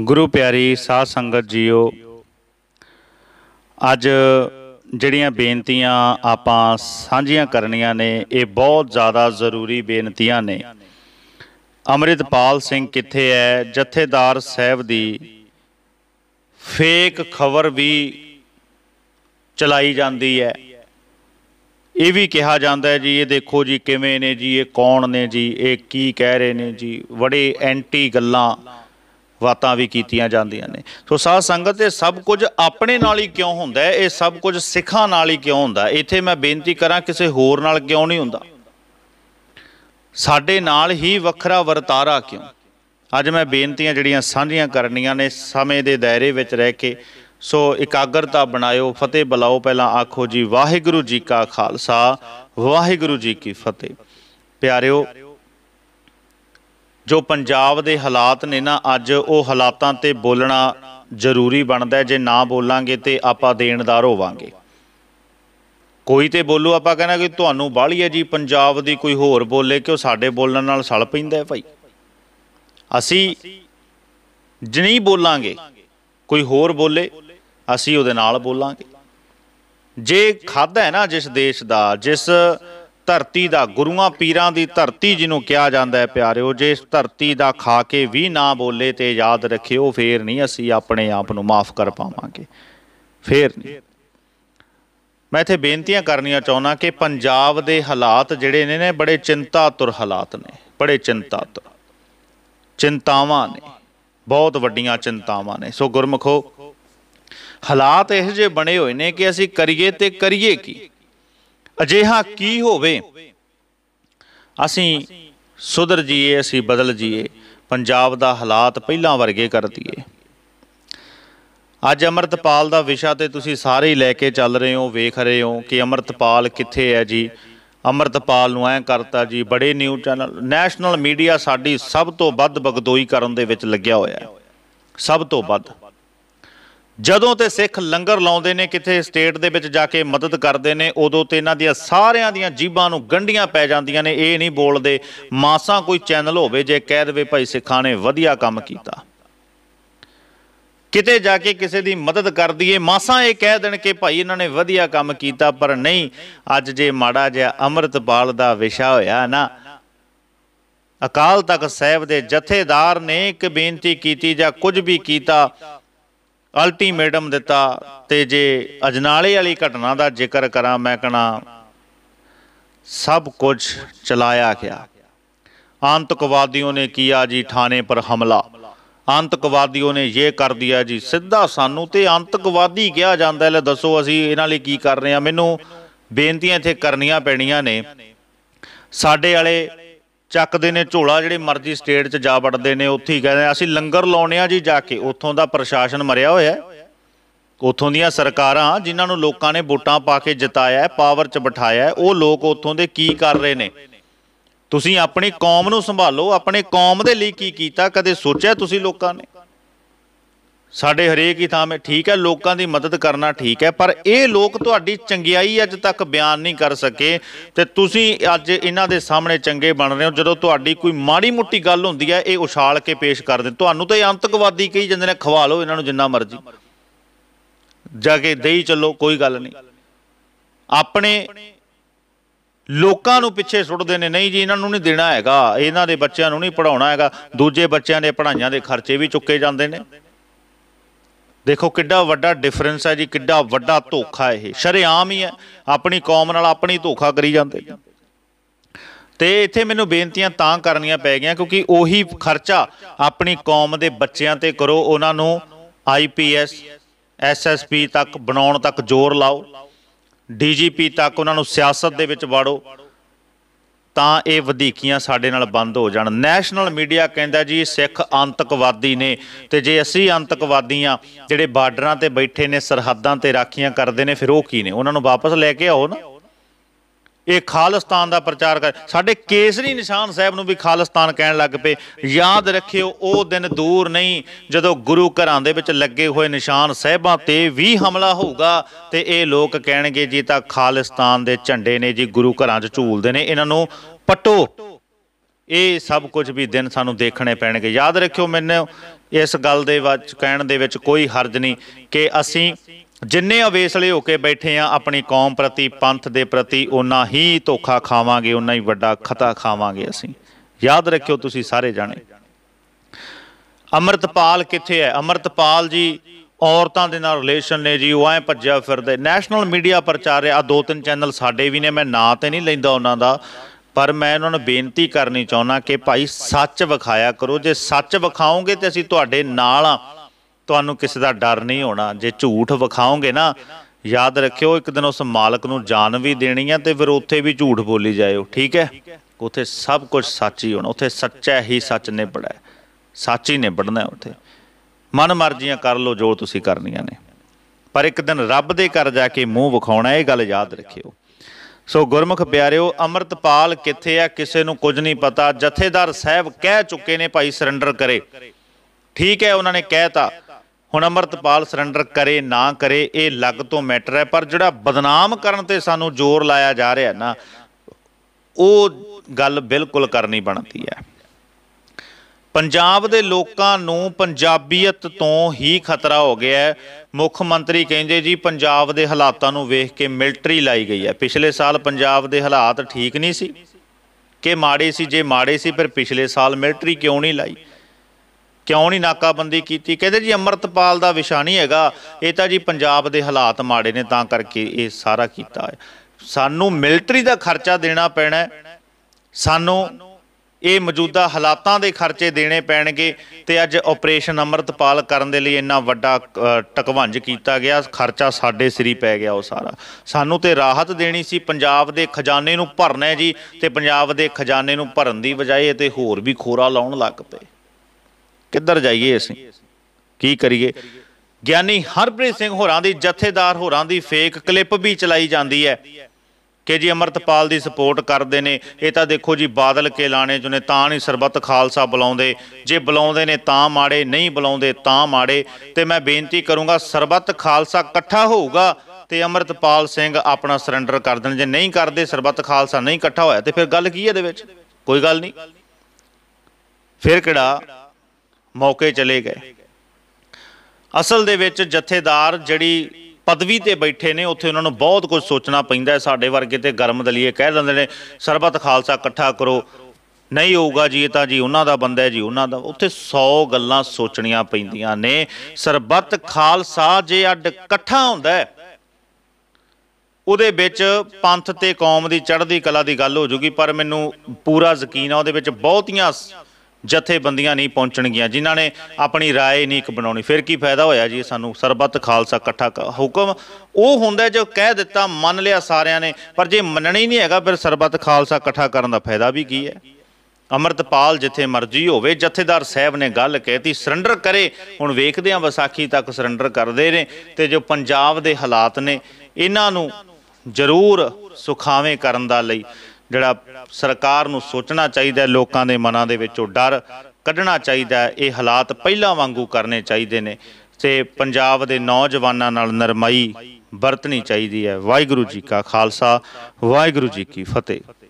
ਗੁਰੂ ਪਿਆਰੀ ਸਾਧ ਸੰਗਤ ਜੀਓ ਅੱਜ ਜਿਹੜੀਆਂ ਬੇਨਤੀਆਂ ਆਪਾਂ ਸਾਂਝੀਆਂ ਕਰਨੀਆਂ ਨੇ ਇਹ ਬਹੁਤ ਜ਼ਿਆਦਾ ਜ਼ਰੂਰੀ ਬੇਨਤੀਆਂ ਨੇ ਅਮਰਿਤਪਾਲ ਸਿੰਘ ਕਿੱਥੇ ਹੈ ਜਥੇਦਾਰ ਸਾਹਿਬ ਦੀ ਫੇਕ ਖਬਰ ਵੀ ਚਲਾਈ ਜਾਂਦੀ ਹੈ ਇਹ ਵੀ ਕਿਹਾ ਜਾਂਦਾ ਜੀ ਇਹ ਦੇਖੋ ਜੀ ਕਿਵੇਂ ਨੇ ਜੀ ਇਹ ਕੌਣ ਨੇ ਜੀ ਇਹ ਕੀ ਕਹਿ ਰਹੇ ਨੇ ਜੀ ਬੜੇ ਐਂਟੀ ਗੱਲਾਂ ਵਾਤਾਂ ਵੀ ਕੀਤੀਆਂ ਜਾਂਦੀਆਂ ਨੇ ਸੋ ਸਾਧ ਸੰਗਤ ਇਹ ਸਭ ਕੁਝ ਆਪਣੇ ਨਾਲ ਹੀ ਕਿਉਂ ਹੁੰਦਾ ਹੈ ਇਹ ਸਭ ਕੁਝ ਸਿੱਖਾਂ ਨਾਲ ਹੀ ਕਿਉਂ ਹੁੰਦਾ ਇੱਥੇ ਮੈਂ ਬੇਨਤੀ ਕਰਾਂ ਕਿਸੇ ਹੋਰ ਨਾਲ ਕਿਉਂ ਨਹੀਂ ਹੁੰਦਾ ਸਾਡੇ ਨਾਲ ਹੀ ਵੱਖਰਾ ਵਰਤਾਰਾ ਕਿਉਂ ਅੱਜ ਮੈਂ ਬੇਨਤੀਆਂ ਜਿਹੜੀਆਂ ਸਾਂਝੀਆਂ ਕਰਨੀਆਂ ਨੇ ਸਮੇਂ ਦੇ ਦਾਇਰੇ ਵਿੱਚ ਰਹਿ ਕੇ ਸੋ ਇਕਾਗਰਤਾ ਬਣਾਇਓ ਫਤਿਹ ਬੁਲਾਓ ਪਹਿਲਾਂ ਆਖੋ ਜੀ ਵਾਹਿਗੁਰੂ ਜੀ ਕਾ ਖਾਲਸਾ ਵਾਹਿਗੁਰੂ ਜੀ ਕੀ ਫਤਿਹ ਪਿਆਰਿਓ ਜੋ ਪੰਜਾਬ ਦੇ ਹਾਲਾਤ ਨੇ ਨਾ ਅੱਜ ਉਹ ਹਾਲਾਤਾਂ ਤੇ ਬੋਲਣਾ ਜ਼ਰੂਰੀ ਬਣਦਾ ਜੇ ਨਾ ਬੋਲਾਂਗੇ ਤੇ ਆਪਾਂ ਦੇਣਦਾਰ ਹੋਵਾਂਗੇ ਕੋਈ ਤੇ ਬੋਲੂ ਆਪਾਂ ਕਹਿੰਦਾ ਕਿ ਤੁਹਾਨੂੰ ਬਾਹਲੀ ਹੈ ਜੀ ਪੰਜਾਬ ਦੀ ਕੋਈ ਹੋਰ ਬੋਲੇ ਕਿ ਉਹ ਸਾਡੇ ਬੋਲਣ ਨਾਲ ਸਲ ਪੈਂਦਾ ਹੈ ਭਾਈ ਅਸੀਂ ਜਿਨੀ ਬੋਲਾਂਗੇ ਕੋਈ ਹੋਰ ਬੋਲੇ ਅਸੀਂ ਉਹਦੇ ਨਾਲ ਬੋਲਾਂਗੇ ਜੇ ਖਾਦਾ ਹੈ ਨਾ ਜਿਸ ਦੇਸ਼ ਦਾ ਜਿਸ ਧਰਤੀ ਦਾ ਗੁਰੂਆਂ ਪੀਰਾਂ ਦੀ ਧਰਤੀ ਜਿਹਨੂੰ ਕਿਹਾ ਜਾਂਦਾ ਹੈ ਪਿਆਰਿਓ ਜੇ ਇਸ ਧਰਤੀ ਦਾ ਖਾ ਕੇ ਵੀ ਨਾ ਬੋਲੇ ਤੇ ਯਾਦ ਰੱਖਿਓ ਫੇਰ ਨਹੀਂ ਅਸੀਂ ਆਪਣੇ ਆਪ ਨੂੰ ਮਾਫ ਕਰ ਪਾਵਾਂਗੇ ਫੇਰ ਨਹੀਂ ਮੈਂ ਇਥੇ ਬੇਨਤੀਆਂ ਕਰਨੀਆਂ ਚਾਹੁੰਦਾ ਕਿ ਪੰਜਾਬ ਦੇ ਹਾਲਾਤ ਜਿਹੜੇ ਨੇ ਨੇ ਬੜੇ ਚਿੰਤਾਤੁਰ ਹਾਲਾਤ ਨੇ ਬੜੇ ਚਿੰਤਾਤੁਰ ਚਿੰਤਾਵਾਂ ਨੇ ਬਹੁਤ ਵੱਡੀਆਂ ਚਿੰਤਾਵਾਂ ਨੇ ਸੋ ਗੁਰਮਖੋ ਹਾਲਾਤ ਇਹੋ ਜਿਹੇ ਬਣੇ ਹੋਏ ਨੇ ਕਿ ਅਸੀਂ ਕਰੀਏ ਤੇ ਕਰੀਏ ਕੀ ਅਜਿਹਾ ਕੀ ਹੋਵੇ ਅਸੀਂ ਸੁਧਰ ਜੀਏ ਅਸੀਂ ਬਦਲ ਜੀਏ ਪੰਜਾਬ ਦਾ ਹਾਲਾਤ ਪਹਿਲਾਂ ਵਰਗੇ ਕਰ ਦਈਏ ਅੱਜ ਅਮਰਤਪਾਲ ਦਾ ਵਿਸ਼ਾ ਤੇ ਤੁਸੀਂ ਸਾਰੇ ਹੀ ਲੈ ਕੇ ਚੱਲ ਰਹੇ ਹੋ ਵੇਖ ਰਹੇ ਹੋ ਕਿ ਅਮਰਤਪਾਲ ਕਿੱਥੇ ਹੈ ਜੀ ਅਮਰਤਪਾਲ ਨੂੰ ਐ ਕਰਤਾ ਜੀ ਬੜੇ ਨਿਊ ਚੈਨਲ ਨੈਸ਼ਨਲ ਮੀਡੀਆ ਸਾਡੀ ਸਭ ਤੋਂ ਵੱਧ ਬਗਦੋਈ ਕਰਨ ਦੇ ਵਿੱਚ ਲੱਗਿਆ ਹੋਇਆ ਹੈ ਸਭ ਤੋਂ ਵੱਧ ਜਦੋਂ ਤੇ ਸਿੱਖ ਲੰਗਰ ਲਾਉਂਦੇ ਨੇ ਕਿਥੇ ਸਟੇਟ ਦੇ ਵਿੱਚ ਜਾ ਕੇ ਮਦਦ ਕਰਦੇ ਨੇ ਉਦੋਂ ਤੇ ਇਹਨਾਂ ਦੀਆਂ ਸਾਰਿਆਂ ਦੀਆਂ ਜੀਬਾਂ ਨੂੰ ਗੰਡੀਆਂ ਪੈ ਜਾਂਦੀਆਂ ਨੇ ਇਹ ਨਹੀਂ ਬੋਲਦੇ ਮਾਸਾ ਕੋਈ ਚੈਨਲ ਹੋਵੇ ਜੇ ਕਹਿ ਦੇਵੇ ਭਾਈ ਸਿੱਖਾਂ ਨੇ ਵਧੀਆ ਕੰਮ ਕੀਤਾ ਕਿਤੇ ਜਾ ਕੇ ਕਿਸੇ ਦੀ ਮਦਦ ਕਰ ਦਈਏ ਮਾਸਾਂ ਇਹ ਕਹਿ ਦੇਣ ਕਿ ਭਾਈ ਇਹਨਾਂ ਨੇ ਵਧੀਆ ਕੰਮ ਕੀਤਾ ਪਰ ਨਹੀਂ ਅੱਜ ਜੇ ਮਾੜਾ ਜਿਹਾ ਅਮਰਤਪਾਲ ਦਾ ਵਿਸ਼ਾ ਹੋਇਆ ਨਾ ਅਕਾਲ ਤਖਤ ਸਾਹਿਬ ਦੇ ਜਥੇਦਾਰ ਨੇ ਇੱਕ ਬੇਨਤੀ ਕੀਤੀ ਜਾਂ ਕੁਝ ਵੀ ਕੀਤਾ ਅਲਟੀਮੇਟਮ ਦਿੱਤਾ ਤੇ ਜੇ ਅਜਨਾਲੇ ਵਾਲੀ ਘਟਨਾ ਦਾ ਜ਼ਿਕਰ ਕਰਾਂ ਮੈਂ ਕਹਣਾ ਸਭ ਕੁਝ ਚਲਾਇਆ ਗਿਆ ਆਂਤਕਵਾਦੀਆਂ ਨੇ ਕੀਆ ਜੀ ਥਾਣੇ ਪਰ ਹਮਲਾ ਆਂਤਕਵਾਦੀਆਂ ਨੇ ਇਹ ਕਰ ਦਿਆ ਜੀ ਸਿੱਧਾ ਸਾਨੂੰ ਤੇ ਆਂਤਕਵਾਦੀ ਕਿਹਾ ਜਾਂਦਾ ਲੈ ਦੱਸੋ ਅਸੀਂ ਇਹਨਾਂ ਲਈ ਕੀ ਕਰ ਰਹੇ ਆ ਮੈਨੂੰ ਬੇਨਤੀਆਂ ਇੱਥੇ ਕਰਨੀਆਂ ਪੈਣੀਆਂ ਨੇ ਸਾਡੇ ਵਾਲੇ ਚੱਕਦੇ ਨੇ ਝੋਲਾ ਜਿਹੜੇ ਮਰਜ਼ੀ ਸਟੇਟ 'ਚ ਜਾ ਵੜਦੇ ਨੇ ਉੱਥੇ ਹੀ ਕਹਿੰਦੇ ਅਸੀਂ ਲੰਗਰ ਲਾਉਣੇ ਆ ਜੀ ਜਾ ਕੇ ਉੱਥੋਂ ਦਾ ਪ੍ਰਸ਼ਾਸਨ ਮਰਿਆ ਹੋਇਆ ਉੱਥੋਂ ਦੀਆਂ ਸਰਕਾਰਾਂ ਜਿਨ੍ਹਾਂ ਨੂੰ ਲੋਕਾਂ ਨੇ ਵੋਟਾਂ ਪਾ ਕੇ ਜਿਤਾਇਆ ਪਾਵਰ 'ਚ ਬਿਠਾਇਆ ਉਹ ਲੋਕ ਉੱਥੋਂ ਦੇ ਕੀ ਕਰ ਰਹੇ ਨੇ ਤੁਸੀਂ ਆਪਣੀ ਕੌਮ ਨੂੰ ਸੰਭਾਲੋ ਆਪਣੇ ਕੌਮ ਦੇ ਲਈ ਕੀ ਕੀਤਾ ਕਦੇ ਸੋਚਿਆ ਤੁਸੀਂ ਲੋਕਾਂ ਨੇ ਸਾਡੇ ਹਰੇਕ ਹੀ ਥਾਂ 'ਤੇ ਠੀਕ ਹੈ ਲੋਕਾਂ ਦੀ ਮਦਦ ਕਰਨਾ ਠੀਕ ਹੈ ਪਰ ਇਹ ਲੋਕ ਤੁਹਾਡੀ ਚੰਗਿਆਈ ਅੱਜ ਤੱਕ ਬਿਆਨ ਨਹੀਂ ਕਰ ਸਕੇ ਤੇ ਤੁਸੀਂ ਅੱਜ ਇਹਨਾਂ ਦੇ ਸਾਹਮਣੇ ਚੰਗੇ ਬਣ ਰਹੇ ਹੋ ਜਦੋਂ ਤੁਹਾਡੀ ਕੋਈ ਮਾੜੀ ਮੁੱਟੀ ਗੱਲ ਹੁੰਦੀ ਹੈ ਇਹ ਉਛਾਲ ਕੇ ਪੇਸ਼ ਕਰਦੇ ਤੁਹਾਨੂੰ ਤਾਂ ਇਹ ਅੰਤਕਵਾਦੀ ਕਹੀ ਜਾਂਦੇ ਨੇ ਖਵਾ ਲਓ ਇਹਨਾਂ ਨੂੰ ਜਿੰਨਾ ਮਰਜ਼ੀ ਜਾ ਕੇ ਦੇਈ ਚੱਲੋ ਕੋਈ ਗੱਲ ਨਹੀਂ ਆਪਣੇ ਲੋਕਾਂ ਨੂੰ ਪਿੱਛੇ ਛੁੱਟਦੇ ਨੇ ਨਹੀਂ ਜੀ ਇਹਨਾਂ ਨੂੰ ਨਹੀਂ ਦੇਣਾ ਹੈਗਾ ਇਹਨਾਂ ਦੇ ਬੱਚਿਆਂ ਨੂੰ ਨਹੀਂ ਪੜਾਉਣਾ ਹੈਗਾ ਦੂਜੇ ਬੱਚਿਆਂ ਦੇ ਪੜਾਈਆਂ ਦੇ ਖਰਚੇ ਵੀ ਚੁੱਕੇ ਜਾਂਦੇ ਨੇ ਦੇਖੋ ਕਿੱਡਾ ਵੱਡਾ ਡਿਫਰੈਂਸ ਹੈ ਜੀ ਕਿੱਡਾ ਵੱਡਾ ਧੋਖਾ ਇਹ ਸ਼ਰੇਆਮ ਹੀ ਹੈ ਆਪਣੀ ਕੌਮ ਨਾਲ ਆਪਣੀ ਧੋਖਾ ਕਰੀ ਜਾਂਦੇ ਤੇ ਇੱਥੇ ਮੈਨੂੰ ਬੇਨਤੀਆਂ ਤਾਂ ਕਰਨੀਆਂ ਪੈ ਗਈਆਂ ਕਿਉਂਕਿ ਉਹੀ ਖਰਚਾ ਆਪਣੀ ਕੌਮ ਦੇ ਬੱਚਿਆਂ ਤੇ ਕਰੋ ਉਹਨਾਂ ਨੂੰ ਆਈਪੀਐਸ ਐਸਐਸਪੀ ਤੱਕ ਬਣਾਉਣ ਤੱਕ ਜ਼ੋਰ ਲਾਓ ਡੀਜੀਪੀ ਤੱਕ ਉਹਨਾਂ ਨੂੰ ਸਿਆਸਤ ਦੇ ਵਿੱਚ ਵਾੜੋ ਤਾਂ ਇਹ ਵਧੀਕੀਆਂ ਸਾਡੇ ਨਾਲ ਬੰਦ ਹੋ ਜਾਣ ਨੈਸ਼ਨਲ ਮੀਡੀਆ ਕਹਿੰਦਾ ਜੀ ਸਿੱਖ ਅੰਤਕਵਾਦੀ ਨੇ ਤੇ ਜੇ ਅਸੀਂ ਅੰਤਕਵਾਦੀ ਆ ਜਿਹੜੇ ਬਾਰਡਰਾਂ ਤੇ ਬੈਠੇ ਨੇ ਸਰਹੱਦਾਂ ਤੇ ਰਾਖੀਆਂ ਕਰਦੇ ਨੇ ਫਿਰ ਉਹ ਕੀ ਨੇ ਉਹਨਾਂ ਨੂੰ ਵਾਪਸ ਲੈ ਕੇ ਆਓ ਨਾ ਇਹ ਖਾਲਿਸਤਾਨ ਦਾ ਪ੍ਰਚਾਰ ਕਰ ਸਾਡੇ ਕੇਸਰੀ ਨਿਸ਼ਾਨ ਸਾਹਿਬ ਨੂੰ ਵੀ ਖਾਲਿਸਤਾਨ ਕਹਿਣ ਲੱਗ ਪਏ ਯਾਦ ਰੱਖਿਓ ਉਹ ਦਿਨ ਦੂਰ ਨਹੀਂ ਜਦੋਂ ਗੁਰੂ ਘਰਾਂ ਦੇ ਵਿੱਚ ਲੱਗੇ ਹੋਏ ਨਿਸ਼ਾਨ ਸਾਹਿਬਾਂ ਤੇ ਵੀ ਹਮਲਾ ਹੋਊਗਾ ਤੇ ਇਹ ਲੋਕ ਕਹਿਣਗੇ ਜੀ ਤਾਂ ਖਾਲਿਸਤਾਨ ਦੇ ਝੰਡੇ ਨੇ ਜੀ ਗੁਰੂ ਘਰਾਂ 'ਚ ਝੂਲਦੇ ਨੇ ਇਹਨਾਂ ਨੂੰ ਪਟੋ ਇਹ ਸਭ ਕੁਝ ਵੀ ਦਿਨ ਸਾਨੂੰ ਦੇਖਣੇ ਪੈਣਗੇ ਯਾਦ ਰੱਖਿਓ ਮੈਨੂੰ ਇਸ ਗੱਲ ਦੇ ਵਿੱਚ ਕਹਿਣ ਦੇ ਵਿੱਚ ਕੋਈ ਹਰਜ ਨਹੀਂ ਕਿ ਅਸੀਂ ਜਿੰਨੇ ਅਵੇਸਲੇ ਹੋ ਕੇ ਬੈਠੇ ਆ ਆਪਣੀ ਕੌਮ ਪ੍ਰਤੀ ਪੰਥ ਦੇ ਪ੍ਰਤੀ ਉਨਾ ਹੀ ਧੋਖਾ ਖਾਵਾਂਗੇ ਉਨਾ ਹੀ ਵੱਡਾ ਖਤਾ ਖਾਵਾਂਗੇ ਅਸੀਂ ਯਾਦ ਰੱਖਿਓ ਤੁਸੀਂ ਸਾਰੇ ਜਾਣੇ ਅਮਰਤਪਾਲ ਕਿੱਥੇ ਹੈ ਅਮਰਤਪਾਲ ਜੀ ਔਰਤਾਂ ਦੇ ਨਾਲ ਰਿਲੇਸ਼ਨ ਨੇ ਜੀ ਉਹ ਐ ਭੱਜਿਆ ਫਿਰਦੇ ਨੈਸ਼ਨਲ ਮੀਡੀਆ ਪ੍ਰਚਾਰ ਆ ਦੋ ਤਿੰਨ ਚੈਨਲ ਸਾਡੇ ਵੀ ਨੇ ਮੈਂ ਨਾਂ ਤੇ ਨਹੀਂ ਲੈਂਦਾ ਉਹਨਾਂ ਦਾ ਪਰ ਮੈਂ ਉਹਨਾਂ ਨੂੰ ਬੇਨਤੀ ਕਰਨੀ ਚਾਹੁੰਦਾ ਕਿ ਭਾਈ ਸੱਚ ਵਿਖਾਇਆ ਕਰੋ ਜੇ ਸੱਚ ਵਿਖਾਓਗੇ ਤੇ ਅਸੀਂ ਤੁਹਾਡੇ ਨਾਲ ਆ ਤੁਹਾਨੂੰ ਕਿਸੇ ਦਾ ਡਰ ਨਹੀਂ ਹੋਣਾ ਜੇ ਝੂਠ ਵਿਖਾਓਗੇ ਨਾ ਯਾਦ ਰੱਖਿਓ ਇੱਕ ਦਿਨ ਉਸ ਮਾਲਕ ਨੂੰ ਜਾਨ ਵੀ ਦੇਣੀ ਆ ਤੇ ਫਿਰ ਉੱਥੇ ਵੀ ਝੂਠ ਬੋਲੀ ਜਾਇਓ ਠੀਕ ਹੈ ਉੱਥੇ ਸਭ ਕੁਝ ਸੱਚ ਹੀ ਹੋਣਾ ਉੱਥੇ ਸੱਚਾ ਹੀ ਸੱਚ ਨੇ ਪੜਾ ਸੱਚ ਹੀ ਨੇ ਉੱਥੇ ਮਨ ਮਰਜ਼ੀਆਂ ਕਰ ਲਓ ਜੋ ਤੁਸੀਂ ਕਰਨੀਆਂ ਨੇ ਪਰ ਇੱਕ ਦਿਨ ਰੱਬ ਦੇ ਘਰ ਜਾ ਕੇ ਮੂੰਹ ਵਿਖਾਉਣਾ ਇਹ ਗੱਲ ਯਾਦ ਰੱਖਿਓ ਸੋ ਗੁਰਮੁਖ ਪਿਆਰਿਓ ਅਮਰਤਪਾਲ ਕਿੱਥੇ ਆ ਕਿਸੇ ਨੂੰ ਕੁਝ ਨਹੀਂ ਪਤਾ ਜਥੇਦਾਰ ਸਾਹਿਬ ਕਹਿ ਚੁੱਕੇ ਨੇ ਭਾਈ ਸਰੈਂਡਰ ਕਰੇ ਠੀਕ ਹੈ ਉਹਨਾਂ ਨੇ ਕਹਿਤਾ ਹੁਣ ਅਮਰਤਪਾਲ ਸਰੈਂਡਰ ਕਰੇ ਨਾ ਕਰੇ ਇਹ ਲੱਗ ਤੋਂ ਮੈਟਰ ਹੈ ਪਰ ਜਿਹੜਾ ਬਦਨਾਮ ਕਰਨ ਤੇ ਸਾਨੂੰ ਜ਼ੋਰ ਲਾਇਆ ਜਾ ਰਿਹਾ ਨਾ ਉਹ ਗੱਲ ਬਿਲਕੁਲ ਕਰਨੀ ਬਣਦੀ ਹੈ ਪੰਜਾਬ ਦੇ ਲੋਕਾਂ ਨੂੰ ਪੰਜਾਬੀਅਤ ਤੋਂ ਹੀ ਖਤਰਾ ਹੋ ਗਿਆ ਹੈ ਮੁੱਖ ਮੰਤਰੀ ਕਹਿੰਦੇ ਜੀ ਪੰਜਾਬ ਦੇ ਹਾਲਾਤਾਂ ਨੂੰ ਵੇਖ ਕੇ ਮਿਲਟਰੀ ਲਾਈ ਗਈ ਹੈ ਪਿਛਲੇ ਸਾਲ ਪੰਜਾਬ ਦੇ ਹਾਲਾਤ ਠੀਕ ਨਹੀਂ ਸੀ ਕਿ ਮਾੜੇ ਸੀ ਜੇ ਮਾੜੇ ਸੀ ਫਿਰ ਪਿਛਲੇ ਸਾਲ ਮਿਲਟਰੀ ਕਿਉਂ ਨਹੀਂ ਲਾਈ ਕਿਉਂ ਨਹੀਂ ਨਾਕਾਬੰਦੀ ਕੀਤੀ ਕਹਿੰਦੇ ਜੀ ਅਮਰਤਪਾਲ ਦਾ ਵਿਸ਼ਾ ਨਹੀਂ ਹੈਗਾ ਇਹ ਤਾਂ ਜੀ ਪੰਜਾਬ ਦੇ ਹਾਲਾਤ ਮਾੜੇ ਨੇ ਤਾਂ ਕਰਕੇ ਇਹ ਸਾਰਾ ਕੀਤਾ ਹੈ ਸਾਨੂੰ ਮਿਲਟਰੀ ਦਾ ਖਰਚਾ ਦੇਣਾ ਪੈਣਾ ਸਾਨੂੰ ਇਹ ਮੌਜੂਦਾ ਹਾਲਾਤਾਂ ਦੇ ਖਰਚੇ ਦੇਣੇ ਪੈਣਗੇ ਤੇ ਅੱਜ ਆਪਰੇਸ਼ਨ ਅਮਰਤਪਾਲ ਕਰਨ ਦੇ ਲਈ ਇੰਨਾ ਵੱਡਾ ਟਕਵੰਜ ਕੀਤਾ ਗਿਆ ਖਰਚਾ ਸਾਡੇ ਸਿਰੀ ਪੈ ਗਿਆ ਉਹ ਸਾਰਾ ਸਾਨੂੰ ਤੇ ਰਾਹਤ ਦੇਣੀ ਸੀ ਪੰਜਾਬ ਦੇ ਖਜ਼ਾਨੇ ਨੂੰ ਭਰਨਾ ਜੀ ਤੇ ਪੰਜਾਬ ਦੇ ਖਜ਼ਾਨੇ ਨੂੰ ਭਰਨ ਦੀ ਬਜਾਏ ਤੇ ਹੋਰ ਵੀ ਖੋਰਾ ਲਾਉਣ ਲੱਗ ਪਏ ਕਿੱਧਰ ਜਾਈਏ ਅਸੀਂ ਕੀ ਕਰੀਏ ਗਿਆਨੀ ਹਰਪ੍ਰੀਤ ਸਿੰਘ ਹੋਰਾਂ ਦੀ ਜਥੇਦਾਰ ਹੋਰਾਂ ਦੀ ਫੇਕ ਕਲਿੱਪ ਵੀ ਚਲਾਈ ਜਾਂਦੀ ਹੈ ਕਿ ਜੀ ਅਮਰਤਪਾਲ ਦੀ ਸਪੋਰਟ ਕਰਦੇ ਨੇ ਇਹ ਤਾਂ ਦੇਖੋ ਜੀ ਬਾਦਲ ਕੇ ਲਾਣੇ ਜੁਨੇ ਤਾਂ ਨਹੀਂ ਸਰਬੱਤ ਖਾਲਸਾ ਬੁਲਾਉਂਦੇ ਜੇ ਬੁਲਾਉਂਦੇ ਨੇ ਤਾਂ ਮਾੜੇ ਨਹੀਂ ਬੁਲਾਉਂਦੇ ਤਾਂ ਮਾੜੇ ਤੇ ਮੈਂ ਬੇਨਤੀ ਕਰੂੰਗਾ ਸਰਬੱਤ ਖਾਲਸਾ ਇਕੱਠਾ ਹੋਊਗਾ ਤੇ ਅਮਰਤਪਾਲ ਸਿੰਘ ਆਪਣਾ ਸਰੈਂਡਰ ਕਰ ਦੇਣ ਜੇ ਨਹੀਂ ਕਰਦੇ ਸਰਬੱਤ ਖਾਲਸਾ ਨਹੀਂ ਇਕੱਠਾ ਹੋਇਆ ਤੇ ਫਿਰ ਗੱਲ ਕੀ ਹੈ ਦੇ ਵਿੱਚ ਕੋਈ ਗੱਲ ਨਹੀਂ ਫਿਰ ਕਿਹੜਾ ਮੌਕੇ ਚਲੇ ਗਏ ਅਸਲ ਦੇ ਵਿੱਚ ਜਥੇਦਾਰ ਜਿਹੜੀ ਪਦਵੀ ਤੇ ਬੈਠੇ ਨੇ ਉੱਥੇ ਉਹਨਾਂ ਨੂੰ ਬਹੁਤ ਕੁਝ ਸੋਚਣਾ ਪੈਂਦਾ ਹੈ ਸਾਡੇ ਵਰਗੇ ਤੇ ਗਰਮ ਦਲੀਏ ਕਹਿ ਦਿੰਦੇ ਨੇ ਸਰਬਤ ਖਾਲਸਾ ਇਕੱਠਾ ਕਰੋ ਨਹੀਂ ਹੋਊਗਾ ਜੀ ਤਾਂ ਜੀ ਉਹਨਾਂ ਦਾ ਬੰਦਾ ਹੈ ਜੀ ਉਹਨਾਂ ਦਾ ਉੱਥੇ 100 ਗੱਲਾਂ ਸੋਚਣੀਆਂ ਪੈਂਦੀਆਂ ਨੇ ਸਰਬਤ ਖਾਲਸਾ ਜੇ ਅੱਡ ਇਕੱਠਾ ਹੁੰਦਾ ਹੈ ਉਹਦੇ ਵਿੱਚ ਪੰਥ ਤੇ ਕੌਮ ਦੀ ਚੜ੍ਹਦੀ ਕਲਾ ਦੀ ਗੱਲ ਹੋ ਜੂਗੀ ਪਰ ਮੈਨੂੰ ਪੂਰਾ ਯਕੀਨ ਆ ਉਹਦੇ ਵਿੱਚ ਬਹੁਤੀਆਂ ਜਥੇਬੰਦੀਆਂ ਨਹੀਂ ਪਹੁੰਚਣਗੀਆਂ ਜਿਨ੍ਹਾਂ ਨੇ ਆਪਣੀ رائے ਨਹੀਂ ਇੱਕ ਬਣਾਉਣੀ ਫਿਰ ਕੀ ਫਾਇਦਾ ਹੋਇਆ ਜੀ ਸਾਨੂੰ ਸਰਬੱਤ ਖਾਲਸਾ ਇਕੱਠਾ ਹੁਕਮ ਉਹ ਹੁੰਦਾ ਜੋ ਕਹਿ ਦਿੱਤਾ ਮੰਨ ਲਿਆ ਸਾਰਿਆਂ ਨੇ ਪਰ ਜੇ ਮੰਨਣਾ ਹੀ ਨਹੀਂ ਹੈਗਾ ਫਿਰ ਸਰਬੱਤ ਖਾਲਸਾ ਇਕੱਠਾ ਕਰਨ ਦਾ ਫਾਇਦਾ ਵੀ ਕੀ ਹੈ ਅਮਰਤਪਾਲ ਜਿੱਥੇ ਮਰਜ਼ੀ ਹੋਵੇ ਜਥੇਦਾਰ ਸਾਹਿਬ ਨੇ ਗੱਲ ਕਹਿਤੀ ਸਰੈਂਡਰ ਕਰੇ ਹੁਣ ਵੇਖਦੇ ਆ ਵਿਸਾਖੀ ਤੱਕ ਸਰੈਂਡਰ ਕਰਦੇ ਨੇ ਤੇ ਜੋ ਪੰਜਾਬ ਦੇ ਹਾਲਾਤ ਨੇ ਇਹਨਾਂ ਨੂੰ ਜ਼ਰੂਰ ਸੁਖਾਵੇਂ ਕਰਨ ਦਾ ਲਈ ਜਿਹੜਾ ਸਰਕਾਰ ਨੂੰ ਸੋਚਣਾ ਚਾਹੀਦਾ ਲੋਕਾਂ ਦੇ ਮਨਾਂ ਦੇ ਵਿੱਚੋਂ ਡਰ ਕੱਢਣਾ ਚਾਹੀਦਾ ਇਹ ਹਾਲਾਤ ਪਹਿਲਾਂ ਵਾਂਗੂ ਕਰਨੇ ਚਾਹੀਦੇ ਨੇ ਤੇ ਪੰਜਾਬ ਦੇ ਨੌਜਵਾਨਾਂ ਨਾਲ ਨਰਮਾਈ ਵਰਤਣੀ ਚਾਹੀਦੀ ਹੈ ਵਾਹਿਗੁਰੂ ਜੀ ਕਾ ਖਾਲਸਾ ਵਾਹਿਗੁਰੂ ਜੀ ਕੀ ਫਤਿਹ